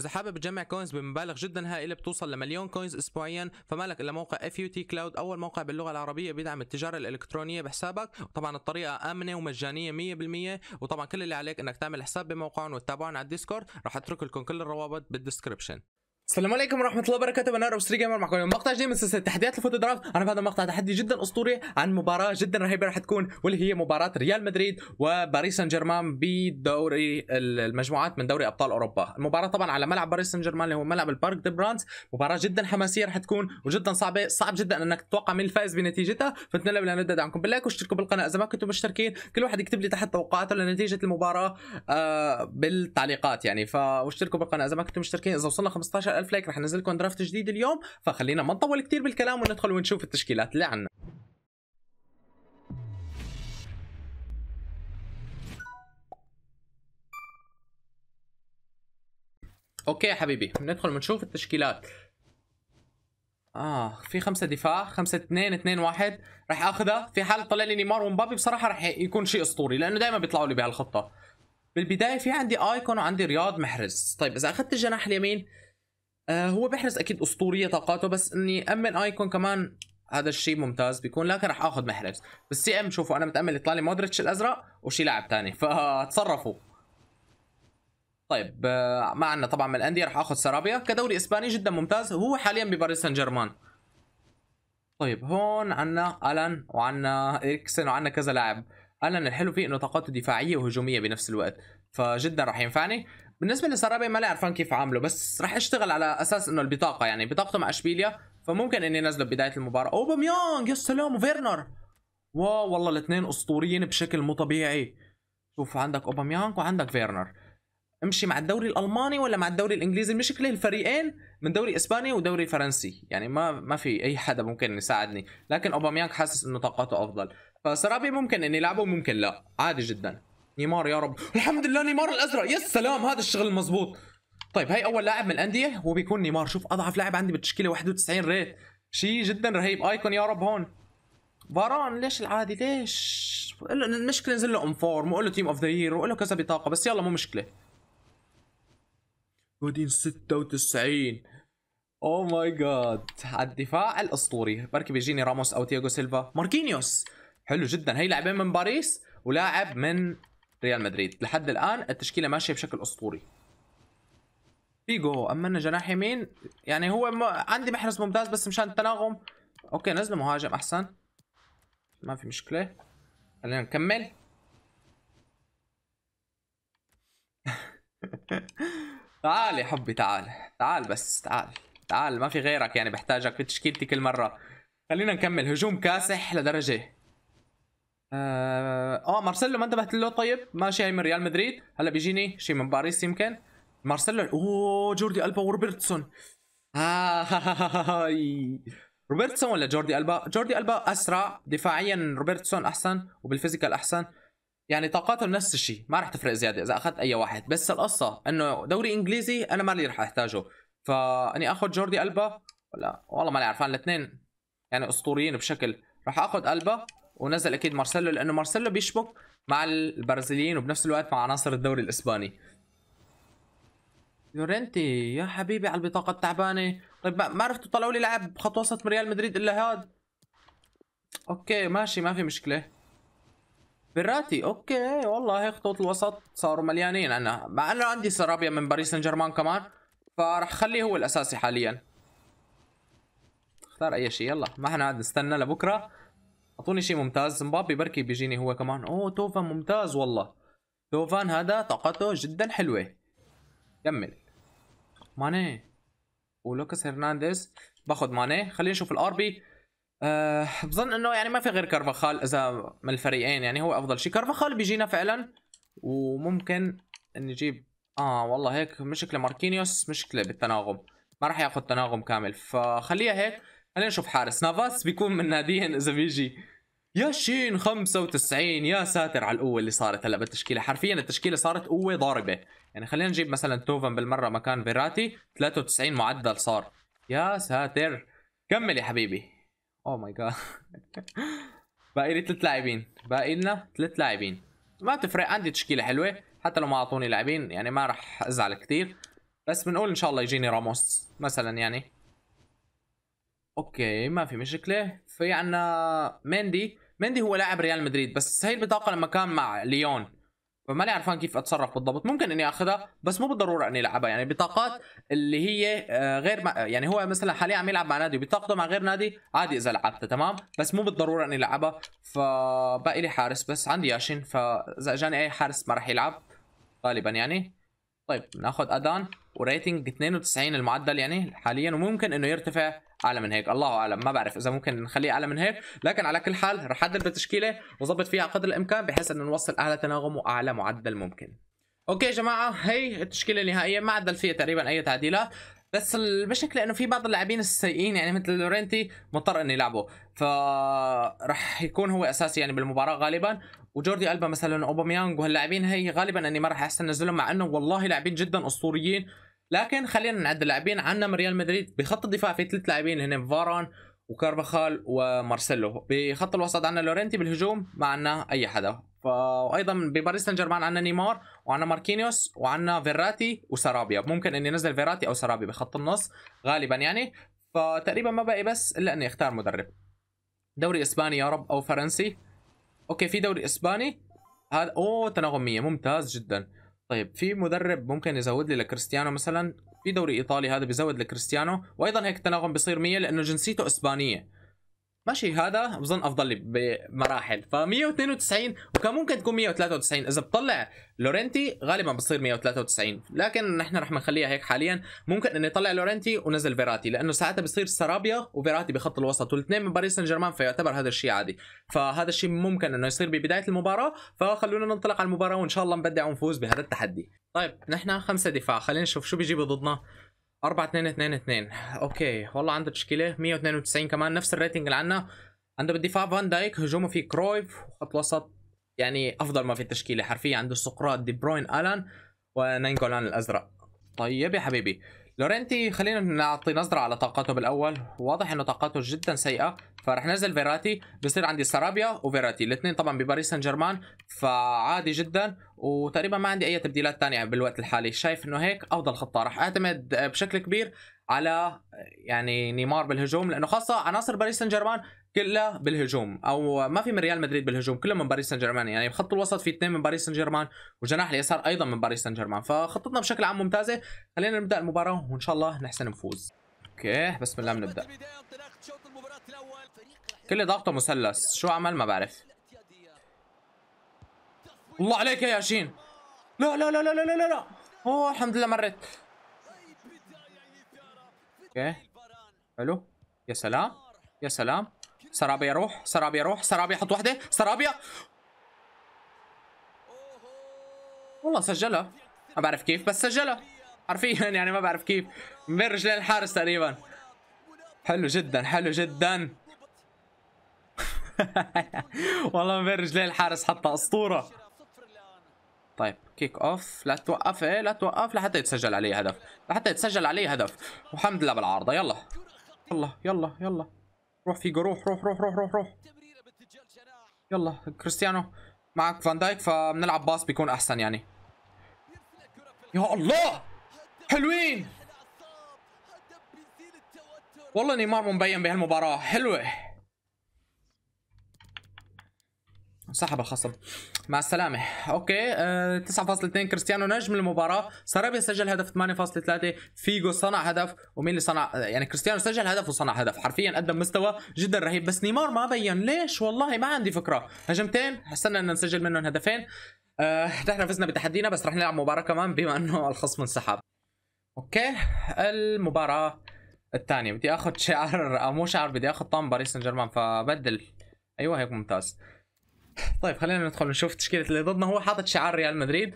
اذا حابب تجمع كوينز بمبالغ جدا هائله بتوصل لمليون كوينز اسبوعيا فمالك الا موقع اف يو تي كلاود اول موقع باللغه العربيه بيدعم التجاره الالكترونيه بحسابك وطبعا الطريقه امنه ومجانيه 100% وطبعا كل اللي عليك انك تعمل حساب بموقعهم وتتابعهم على الديسكورد راح اترك لكم كل الروابط بالديسكربشن السلام عليكم ورحمه الله وبركاته انا روستري جيمر معكم مقطع جديد من سلسله تحديات الفوتو درافت انا في هذا المقطع تحدي جدا اسطوري عن مباراه جدا رهيبه راح تكون واللي هي مباراه ريال مدريد وباريس سان جيرمان بدوري المجموعات من دوري ابطال اوروبا المباراه طبعا على ملعب باريس سان جيرمان اللي هو ملعب البارك دي برانس مباراه جدا حماسيه راح تكون وجدا صعبه صعب جدا انك تتوقع مين الفائز بنتيجتها فنتمنى بالله نبدا دعمكم باللايك واشتركوا بالقناه اذا ما كنتم مشتركين كل واحد يكتب لي تحت توقعاته لنتيجه المباراه آه بالتعليقات يعني فاشتركوا بالقناه اذا ما كنتم مشتركين اذا وصلنا 15 الف لايك رح انزل لكم درافت جديد اليوم فخلينا ما نطول كثير بالكلام وندخل ونشوف التشكيلات اللي عندنا اوكي حبيبي ندخل ونشوف التشكيلات اه في خمسة دفاع خمسة اثنين اثنين واحد رح اخذها في حال طلع لي نيمار ومبابي بصراحة رح يكون شيء اسطوري لانه دائما بيطلعوا لي بهالخطة بالبداية في عندي ايكون وعندي رياض محرز طيب اذا اخذت الجناح اليمين آه، هو بيحرز اكيد اسطوريه طاقاته بس اني امن ايكون كمان هذا الشيء ممتاز بيكون لكن راح اخذ محرز سي ام شوفوا انا متامل يطلع لي مودريتش الازرق وشي لاعب ثاني فتصرفوا طيب آه، ما عندنا طبعا من الانديه راح اخذ سرابيا كدوري اسباني جدا ممتاز وهو حاليا بباريس سان جيرمان طيب هون عندنا الان وعندنا اريكسن وعندنا كذا لاعب الان الحلو فيه انه طاقاته دفاعيه وهجوميه بنفس الوقت فجدا راح ينفعني بالنسبه لسرابي ما لي عرفان كيف عامله بس راح اشتغل على اساس انه البطاقه يعني بطاقته مع اشبيليا فممكن اني انزله ببدايه المباراه اوباميانج يا سلام وفيرنر واو والله الاثنين اسطوريين بشكل مو طبيعي شوف عندك اوباميانج وعندك فيرنر امشي مع الدوري الالماني ولا مع الدوري الانجليزي المشكله الفريقين من دوري اسباني ودوري فرنسي يعني ما ما في اي حدا ممكن يساعدني لكن اوباميانج حاسس انه طاقته افضل فسرابي ممكن اني لعبه ممكن لا عادي جدا نيمار يا رب الحمد لله نيمار الازرق يا سلام هذا الشغل المزبوط طيب هاي اول لاعب من الانديه وبيكون نيمار شوف اضعف لاعب عندي بالتشكيله 91 ريت شيء جدا رهيب ايكون يا رب هون فاران ليش العادي ليش المشكله نزل له ام فورم وقول له تيم اوف ذا يير وقول له كذا بطاقه بس يلا مو مشكله جودين 96 او ماي جاد على الدفاع الاسطوري بركي بيجيني راموس او تياجو سيلفا ماركينيوس حلو جدا هي لاعبين من باريس ولاعب من ريال مدريد لحد الان التشكيله ماشيه بشكل اسطوري فيجو امنا جناح يمين يعني هو م... عندي محرز ممتاز بس مشان التناغم اوكي نزله مهاجم احسن ما في مشكله خلينا نكمل تعال يا حبي تعال تعال بس تعال تعال ما في غيرك يعني بحتاجك في تشكيلتي كل مره خلينا نكمل هجوم كاسح لدرجه اه مارسيلو ما انتبهت له طيب ماشي من ريال مدريد هلا بيجيني شيء من باريس يمكن مارسيلو اوه جوردي البا وروبرتسون هاي روبرتسون ولا جوردي البا جوردي البا اسرع دفاعيا روبرتسون احسن وبالفيزيكال احسن يعني طاقاتهم نفس الشيء ما رح تفرق زياده اذا اخذت اي واحد بس القصه انه دوري انجليزي انا مالي رح احتاجه فاني اخذ جوردي البا ولا والله ماني عرفان الاثنين يعني اسطوريين بشكل رح اخذ البا ونزل اكيد مارسيلو لانه مارسيلو بيشبك مع البرازيليين وبنفس الوقت مع عناصر الدوري الاسباني يورنتي يا حبيبي على البطاقه التعبانه طيب ما عرفتوا طلعوا لي لاعب خط وسط من ريال مدريد الا هاد اوكي ماشي ما في مشكله بيراتي اوكي والله هيك خطوط الوسط صاروا مليانين انا مع انه عندي سرابيا من باريس سان جيرمان كمان فراح خليه هو الاساسي حاليا اختار اي شيء يلا ما احنا قاعد نستنى لبكره اعطوني شيء ممتاز مبابي بركي بيجيني هو كمان اوه توفان ممتاز والله توفان هذا طاقته جدا حلوه كمل ماني ولوكاس هرنانديز باخذ ماني خلينا نشوف الار بي أه بظن انه يعني ما في غير كارفاخال اذا من الفريقين يعني هو افضل شيء كارفاخال بيجينا فعلا وممكن نجيب اه والله هيك مشكله ماركينيوس مشكله بالتناغم ما راح ياخذ تناغم كامل فخليها هيك خلينا نشوف حارس نافاس بيكون من ناديا اذا بيجي يا شين 95 يا ساتر على القوه اللي صارت هلا بالتشكيله حرفيا التشكيله صارت قوه ضاربه يعني خلينا نجيب مثلا توفن بالمره مكان فيراتي 93 معدل صار يا ساتر كمل يا حبيبي او ماي جاد باقي لي ثلاث لاعبين باقي لنا ثلاث لاعبين ما تفرق عندي تشكيله حلوه حتى لو ما اعطوني لاعبين يعني ما راح ازعل كثير بس بنقول ان شاء الله يجيني راموس مثلا يعني اوكي ما في مشكله في عنا مندي مندي هو لاعب ريال مدريد بس هي البطاقه لما كان مع ليون فماني عرفان كيف اتصرف بالضبط ممكن اني اخذها بس مو بالضروره اني العبها يعني بطاقات اللي هي آه، غير ما يعني هو مثلا حاليا عم يلعب مع نادي بطاقته مع غير نادي عادي اذا لعبتها تمام بس مو بالضروره اني العبها فباقي لي حارس بس عندي ياشين فاذا اجاني اي حارس ما راح يلعب غالبا يعني طيب ناخذ ادان وريتنج 92 المعدل يعني حاليا وممكن انه يرتفع اعلى من هيك الله اعلم ما بعرف اذا ممكن نخليه اعلى من هيك لكن على كل حال رح حدد بالتشكيله وظبط فيها قدر الامكان بحيث انه نوصل اعلى تناغم واعلى معدل ممكن اوكي يا جماعه هي التشكيله النهائيه ما عدل فيها تقريبا اي تعديلات بس المشكله انه في بعض اللاعبين السيئين يعني مثل لورينتي مضطر انه يلعبه فراح يكون هو اساسي يعني بالمباراه غالبا وجوردي البا مثلا اوباميانج وهاللاعبين هي غالبا اني ما راح احسن انزلهم مع انه والله لاعبين جدا اسطوريين لكن خلينا نعد اللاعبين عندنا من ريال مدريد بخط الدفاع في ثلاث لاعبين هن فاران وكارفاخال ومارسيلو بخط الوسط عندنا لورينتي بالهجوم ما عندنا اي حدا وايضا بباريس سان جيرمان عندنا نيمار وعندنا ماركينيوس وعندنا فيراتي وسرابيا ممكن اني انزل فيراتي او سرابيا بخط النص غالبا يعني فتقريبا ما باقي بس الا اني اختار مدرب دوري اسباني يا رب او فرنسي اوكي في دوري اسباني هذا اوه تناغميه ممتاز جدا طيب في مدرب ممكن يزود لي لكريستيانو مثلا في دوري ايطالي هذا بيزود لكريستيانو وايضا هيك التناغم بيصير 100 لانه جنسيته اسبانيه ماشي هذا بظن افضل لي بمراحل ف 192 وكان ممكن تكون 193 اذا بطلع لورنتي غالبا بصير 193 لكن نحن رح نخليها هيك حاليا ممكن اني اطلع لورنتي ونزل فيراتي لانه ساعتها بصير سرابيا وفيراتي بخط الوسط والاثنين من باريس سان جيرمان فيعتبر هذا الشيء عادي فهذا الشيء ممكن انه يصير ببدايه المباراه فخلونا ننطلق على المباراه وان شاء الله نبدع ونفوز بهذا التحدي طيب نحن خمسه دفاع خلينا نشوف شو بيجيبوا ضدنا 4 2 2 2 اوكي والله عنده تشكيله 192 كمان نفس الريتنج اللي عندنا عنده بالدفاع فان دايك هجومه في كرويف وخط وسط يعني افضل ما في التشكيله حرفيا عنده سقراط دي بروين الان ونينجولان جولان الازرق طيب يا حبيبي لورينتي خلينا نعطي نظرة على طاقته بالأول واضح إنه طاقته جدا سيئة فرح نزل فيراتي بصير عندي سرابيا وفيراتي الاثنين طبعا بباريس سان جيرمان فعادي جدا وتقريبا ما عندي أي تبديلات ثانية بالوقت الحالي شايف إنه هيك أفضل خطة رح أعتمد بشكل كبير على يعني نيمار بالهجوم لانه خاصه عناصر باريس سان جيرمان كلها بالهجوم او ما في من ريال مدريد بالهجوم كلهم من باريس سان جيرمان يعني بخط الوسط في اثنين من باريس سان جيرمان وجناح اليسار ايضا من باريس سان جيرمان فخطتنا بشكل عام ممتازه خلينا نبدا المباراه وان شاء الله نحسن نفوز اوكي بسم الله بنبدا كل ضغطه مثلث شو عمل ما بعرف الله عليك يا ياشين لا لا لا لا لا لا لا اوه الحمد لله مرت اوكي حلو يا سلام يا سلام سرابيا يروح سرابيا يروح سرابيا حط وحده سرابيا والله سجلها ما بعرف كيف بس سجلها حرفيا يعني ما بعرف كيف من رجلين الحارس تقريبا حلو جدا حلو جدا والله من رجلين الحارس حطها اسطوره طيب كيك اوف لا توقف ايه لا توقف لحتى يتسجل علي هدف لحتى يتسجل علي هدف والحمد لله بالعارضه يلا يلا يلا يلا روح في روح روح روح روح روح روح يلا كريستيانو معك فان دايك فبنلعب باص بيكون احسن يعني يا الله حلوين والله نيمار مبين بهالمباراه حلوه انسحب الخصم مع السلامة اوكي أه 9.2 كريستيانو نجم المباراة سرابيا سجل هدف 8.3 فيجو صنع هدف ومين اللي صنع آه، يعني كريستيانو سجل هدف وصنع هدف حرفيا قدم مستوى جدا رهيب بس نيمار ما بين ليش والله ما عندي فكرة هجمتين حسنا ان نسجل منهم هدفين أه نحن فزنا بتحدينا بس رح نلعب مباراة كمان بما انه الخصم انسحب اوكي المباراة الثانية بدي اخذ شعر أو آه، مو شعر بدي اخذ طن باريس سان جيرمان فبدل ايوه هيك ممتاز طيب خلينا ندخل نشوف تشكيله اللي ضدنا هو حاطط شعار ريال مدريد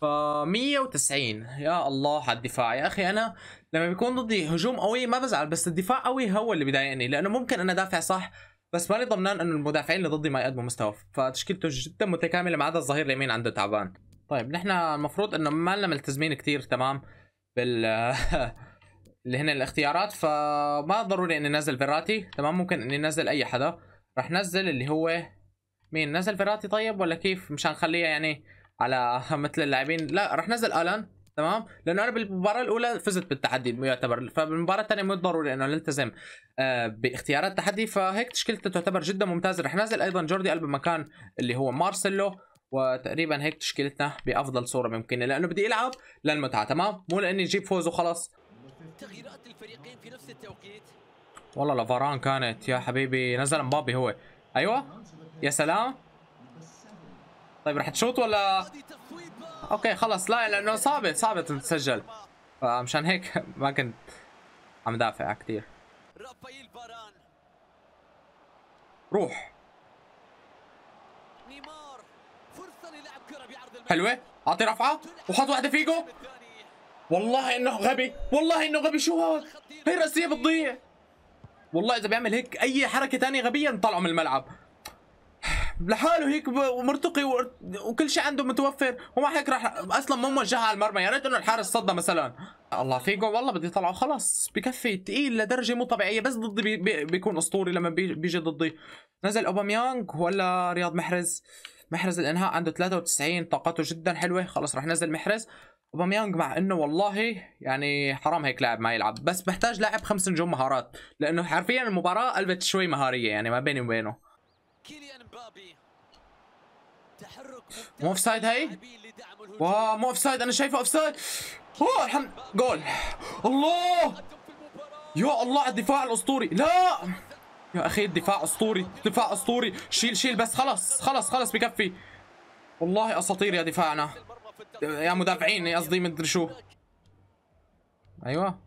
ف 190 يا الله على الدفاع يا اخي انا لما بيكون ضدي هجوم قوي ما بزعل بس الدفاع قوي هو اللي بيضايقني لانه ممكن انا دافع صح بس ماني ضمنان انه المدافعين اللي ضدي ما يقدموا مستوى فتشكيلته جدا متكامله ما عدا الظهير اليمين عنده تعبان طيب نحن المفروض انه ما لنا ملتزمين كثير تمام بال اللي هن الاختيارات فما ضروري اني انزل فيراتي تمام ممكن اني انزل اي حدا رح نزل اللي هو مين نزل فيراتي طيب ولا كيف مشان نخليها يعني على مثل اللاعبين لا رح نزل الان تمام لانه انا بالمباراه الاولى فزت بالتحدي يعتبر فبالمباراه الثانيه مو ضروري انه نلتزم آه، باختيارات التحدي فهيك تشكيلته تعتبر جدا ممتازه رح نزل ايضا جوردي قلب مكان اللي هو مارسيلو وتقريبا هيك تشكيلتنا بافضل صوره ممكنه لانه بدي العب للمتعه تمام مو لاني اجيب فوز وخلص تغييرات الفريقين في نفس التوقيت والله لفاران كانت يا حبيبي نزل مبابي هو ايوه يا سلام طيب رح تشوط ولا اوكي خلص لا لانه صعبه صعبه تسجل فمشان هيك ما كنت عم دافع كثير روح حلوه اعطي رفعه وحط واحده فيجو والله انه غبي والله انه غبي شو هاد هي راسيه بتضيع والله اذا بيعمل هيك اي حركه ثانيه غبيه نطلعه من الملعب لحاله هيك مرتقي وكل شيء عنده متوفر ومع هيك راح اصلا مو موجهها على المرمى يا ريت انه الحارس صدى مثلا الله في جول والله بدي طلعه خلص بكفي ثقيل لدرجه مو طبيعيه بس ضدي بي بي بيكون اسطوري لما بي بيجي ضدي نزل اوباميانج ولا رياض محرز محرز الانهاء عنده 93 طاقته جدا حلوه خلص راح نزل محرز اوباميانج مع انه والله يعني حرام هيك لاعب ما يلعب بس بحتاج لاعب خمس نجوم مهارات لانه حرفيا المباراه قلبت شوي مهاريه يعني ما بيني وبينه مو اوف سايد هاي واو مو اوف سايد انا شايفه اوف سايد اوه الحمد جول الله يا الله على الدفاع الاسطوري لا يا اخي الدفاع اسطوري دفاع اسطوري شيل شيل بس خلاص خلاص خلاص بكفي والله اساطير يا دفاعنا يا مدافعين قصدي مدري شو ايوه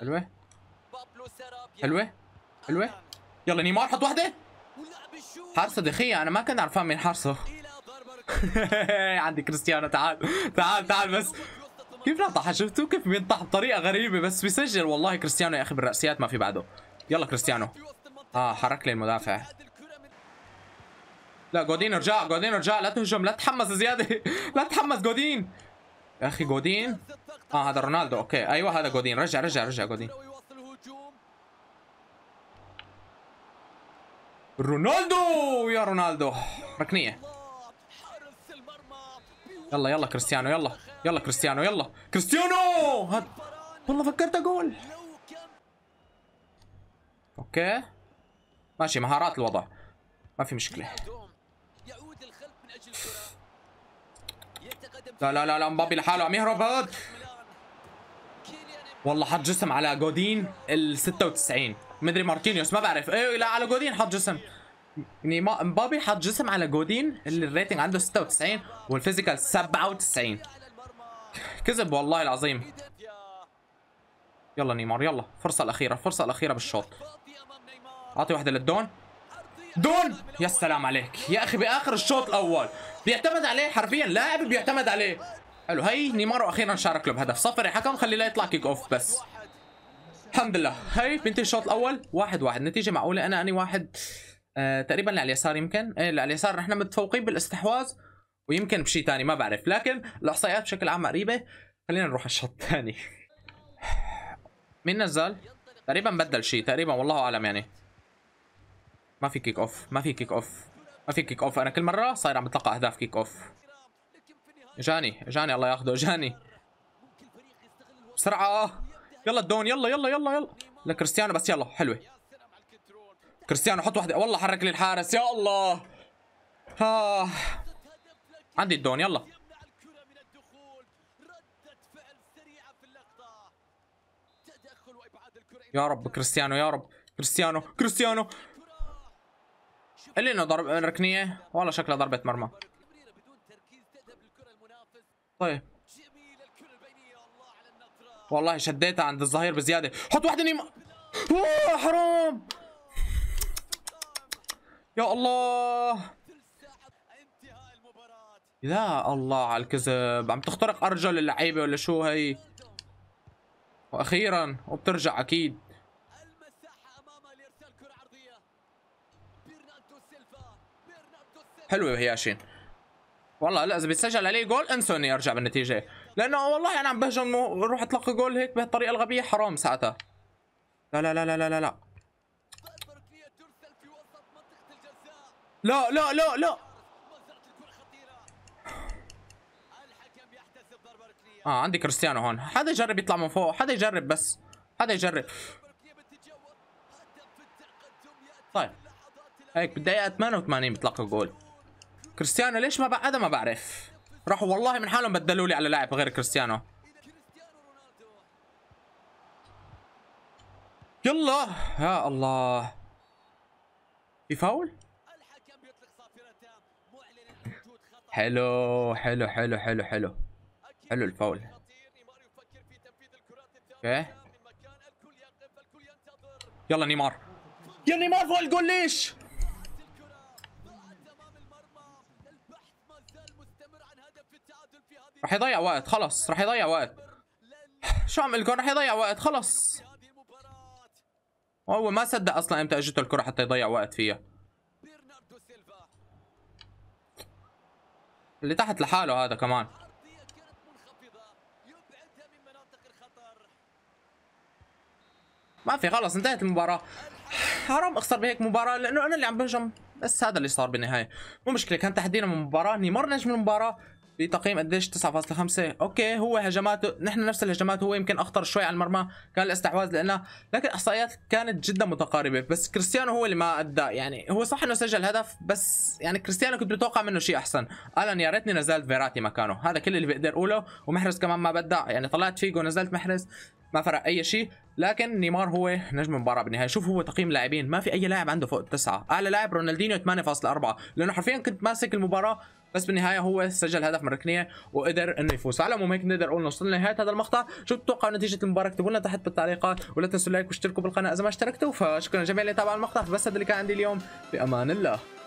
حلوه حلوه حلوه يلا نيمار حط واحده حارسه دخية انا ما كنت عارفان مين حارسه عندي كريستيانو تعال تعال تعال بس كيف نطح شفتوا كيف بينطح بطريقه غريبه بس بيسجل والله كريستيانو يا اخي بالراسيات ما في بعده يلا كريستيانو اه حرك لي المدافع لا جودين ارجع جودين ارجع لا تهجم لا تحمس زياده لا تحمس جودين يا اخي جودين اه هذا رونالدو اوكي ايوه هذا جودين رجع رجع رجع جودين رونالدو يا رونالدو ركنيه يلا يلا كريستيانو يلا يلا كريستيانو يلا كريستيانو هد... والله فكرت اقول اوكي ماشي مهارات الوضع ما في مشكله لا لا لا لا مبابي لحاله عم يهرب والله حط جسم على جودين ال 96 مدري ماركينيوس ما بعرف ايه لا على جودين حط جسم يعني مبابي حط جسم على جودين اللي الريتنج عنده 96 والفيزيكال 97 كذب والله العظيم يلا نيمار يلا الفرصة الأخيرة الفرصة الأخيرة بالشوط أعطي واحدة للدون دون يا سلام عليك يا أخي بآخر الشوط الأول بيعتمد عليه حرفيا لاعب بيعتمد عليه حلو هي نيمار وأخيرا شارك له بهدف صفر حكم خليه لا يطلع كيك أوف بس الحمد لله هاي بنتي الشوط الاول واحد واحد نتيجه معقوله انا اني واحد آه تقريبا على اليسار يمكن ايه على اليسار نحن متفوقين بالاستحواذ ويمكن بشيء ثاني ما بعرف لكن الاحصائيات بشكل عام قريبه خلينا نروح على الشوط الثاني مين نزل تقريبا بدل شيء تقريبا والله اعلم يعني ما في كيك اوف ما في كيك اوف ما في كيك اوف انا كل مره صاير عم بتلقى اهداف كيك اوف جاني جاني الله ياخذه جاني بسرعه يلا الدون يلا يلا يلا يلا لكريستيانو بس يلا حلوه كريستيانو حط واحده والله حرك لي الحارس يا الله آه. عندي الدون يلا يا رب كريستيانو يا رب كريستيانو كريستيانو اللي انه ضرب ركنيه والله شكلها ضربه مرمى طيب والله شديتها عند الظهير بزياده حط واحده نيمار اوه حرام يا الله يا الله على الكذب عم تخترق ارجل اللعيبه ولا شو هي واخيرا وبترجع اكيد حلوه هياشين والله لا اذا بيتسجل عليه جول انسون يرجع بالنتيجه لانه والله انا عم بهجم وروح اطلق جول هيك بهالطريقه الغبيه حرام ساعتها لا لا لا لا لا لا لا لا لا لا اه عندي كريستيانو هون حدا يجرب يطلع من فوق حدا يجرب بس حدا يجرب طيب هيك بدي 88 بتلقى جول كريستيانو ليش ما بعدها ما بعرف راحوا والله من حالهم بدلوا لي على لاعب غير كريستيانو يلا يا الله في فاول حلو حلو حلو حلو حلو حلو الفاول اوكي يلا نيمار يا نيمار فوق الجول ليش راح يضيع وقت خلص راح يضيع وقت شو عم لكم راح يضيع وقت خلص هو ما صدق اصلا امتى اجته الكره حتى يضيع وقت فيها اللي تحت لحاله هذا كمان ما في خلص انتهت المباراة حرام اخسر بهيك مباراة لانه انا اللي عم بهجم بس هذا اللي صار بالنهاية مو مشكلة كان تحدينا من مباراة اني نجم المباراة بتقييم قديش 9.5 اوكي هو هجماته نحن نفس الهجمات هو يمكن اخطر شوي على المرمى كان الاستحواذ لنا لكن احصائيات كانت جدا متقاربه بس كريستيانو هو اللي ما ادى يعني هو صح انه سجل هدف بس يعني كريستيانو كنت متوقع منه شيء احسن الان يا ريتني نزلت فيراتي مكانه هذا كل اللي بقدر اقوله ومحرز كمان ما بدع يعني طلعت فيجو نزلت محرز ما فرق اي شيء لكن نيمار هو نجم المباراه بالنهايه شوف هو تقييم لاعبين ما في اي لاعب عنده فوق التسعه اعلى لاعب رونالدينيو 8.4 لانه حرفيا كنت ماسك المباراه بس بالنهايه هو سجل هدف من الركنيه وقدر انه يفوز فعلى العموم هيك نقدر نقول وصلنا لنهايه هذا المقطع شو بتتوقعوا نتيجه المباراه اكتبوا لنا تحت بالتعليقات ولا تنسوا اللايك واشتركوا بالقناه اذا ما اشتركتوا فشكرا جميعا اللي تابعوا المقطع بس هذا اللي كان عندي اليوم بامان الله